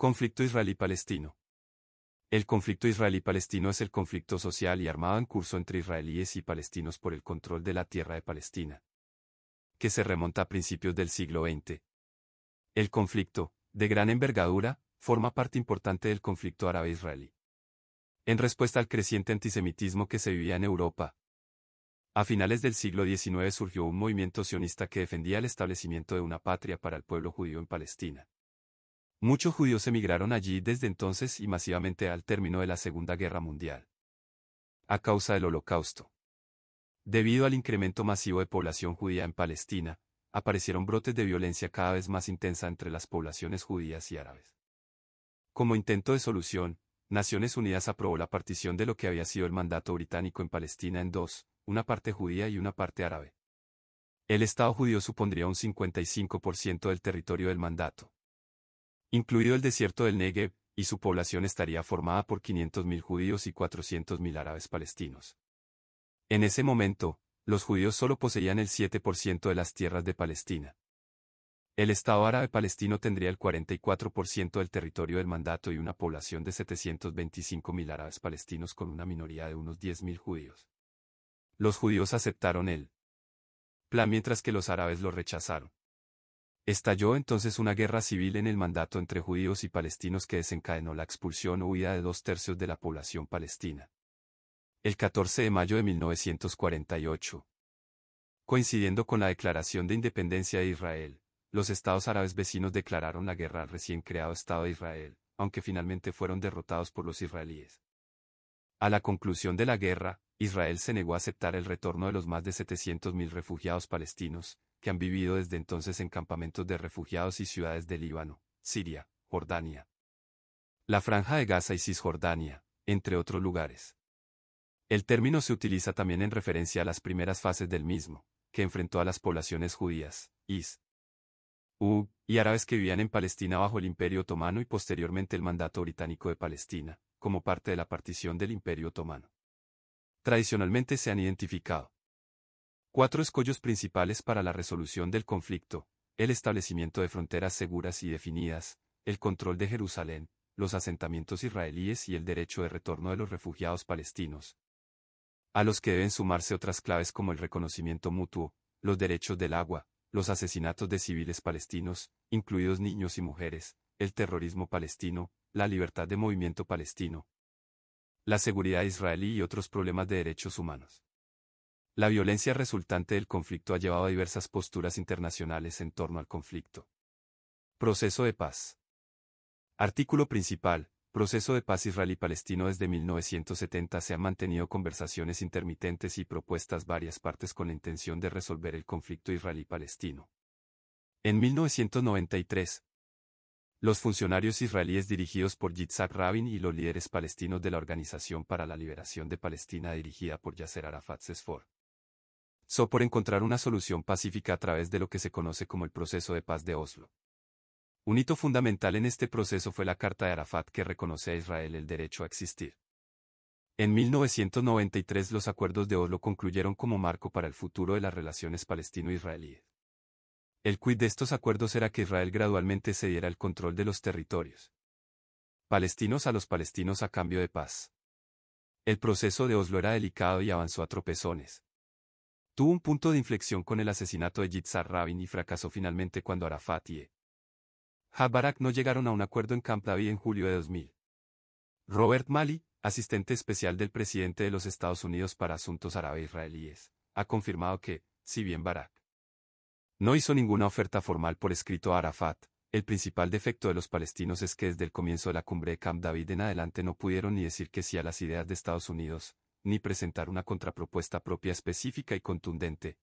Conflicto israelí-palestino. El conflicto israelí-palestino es el conflicto social y armado en curso entre israelíes y palestinos por el control de la tierra de Palestina, que se remonta a principios del siglo XX. El conflicto, de gran envergadura, forma parte importante del conflicto árabe-israelí. En respuesta al creciente antisemitismo que se vivía en Europa, a finales del siglo XIX surgió un movimiento sionista que defendía el establecimiento de una patria para el pueblo judío en Palestina. Muchos judíos emigraron allí desde entonces y masivamente al término de la Segunda Guerra Mundial. A causa del Holocausto. Debido al incremento masivo de población judía en Palestina, aparecieron brotes de violencia cada vez más intensa entre las poblaciones judías y árabes. Como intento de solución, Naciones Unidas aprobó la partición de lo que había sido el mandato británico en Palestina en dos, una parte judía y una parte árabe. El Estado judío supondría un 55% del territorio del mandato incluido el desierto del Negev, y su población estaría formada por 500.000 judíos y 400.000 árabes palestinos. En ese momento, los judíos solo poseían el 7% de las tierras de Palestina. El Estado árabe palestino tendría el 44% del territorio del mandato y una población de 725.000 árabes palestinos con una minoría de unos 10.000 judíos. Los judíos aceptaron el plan mientras que los árabes lo rechazaron. Estalló entonces una guerra civil en el mandato entre judíos y palestinos que desencadenó la expulsión o huida de dos tercios de la población palestina. El 14 de mayo de 1948. Coincidiendo con la declaración de independencia de Israel, los estados árabes vecinos declararon la guerra al recién creado Estado de Israel, aunque finalmente fueron derrotados por los israelíes. A la conclusión de la guerra, Israel se negó a aceptar el retorno de los más de 700.000 refugiados palestinos, que han vivido desde entonces en campamentos de refugiados y ciudades de Líbano, Siria, Jordania, la Franja de Gaza y Cisjordania, entre otros lugares. El término se utiliza también en referencia a las primeras fases del mismo, que enfrentó a las poblaciones judías, is, u, y árabes que vivían en Palestina bajo el Imperio Otomano y posteriormente el mandato británico de Palestina, como parte de la partición del Imperio Otomano. Tradicionalmente se han identificado, Cuatro escollos principales para la resolución del conflicto, el establecimiento de fronteras seguras y definidas, el control de Jerusalén, los asentamientos israelíes y el derecho de retorno de los refugiados palestinos. A los que deben sumarse otras claves como el reconocimiento mutuo, los derechos del agua, los asesinatos de civiles palestinos, incluidos niños y mujeres, el terrorismo palestino, la libertad de movimiento palestino, la seguridad israelí y otros problemas de derechos humanos. La violencia resultante del conflicto ha llevado a diversas posturas internacionales en torno al conflicto. Proceso de paz. Artículo principal. Proceso de paz israelí-palestino desde 1970 se han mantenido conversaciones intermitentes y propuestas varias partes con la intención de resolver el conflicto israelí-palestino. En 1993, los funcionarios israelíes dirigidos por Yitzhak Rabin y los líderes palestinos de la Organización para la Liberación de Palestina dirigida por Yasser Arafat Sesfor, Só por encontrar una solución pacífica a través de lo que se conoce como el proceso de paz de Oslo. Un hito fundamental en este proceso fue la Carta de Arafat que reconoce a Israel el derecho a existir. En 1993 los acuerdos de Oslo concluyeron como marco para el futuro de las relaciones palestino-israelíes. El quid de estos acuerdos era que Israel gradualmente cediera el control de los territorios. Palestinos a los palestinos a cambio de paz. El proceso de Oslo era delicado y avanzó a tropezones Tuvo un punto de inflexión con el asesinato de Yitzhak Rabin y fracasó finalmente cuando Arafat y Habarak no llegaron a un acuerdo en Camp David en julio de 2000. Robert Mali, asistente especial del presidente de los Estados Unidos para asuntos árabe-israelíes, ha confirmado que, si bien Barak no hizo ninguna oferta formal por escrito a Arafat, el principal defecto de los palestinos es que desde el comienzo de la cumbre de Camp David en adelante no pudieron ni decir que sí a las ideas de Estados Unidos, ni presentar una contrapropuesta propia específica y contundente,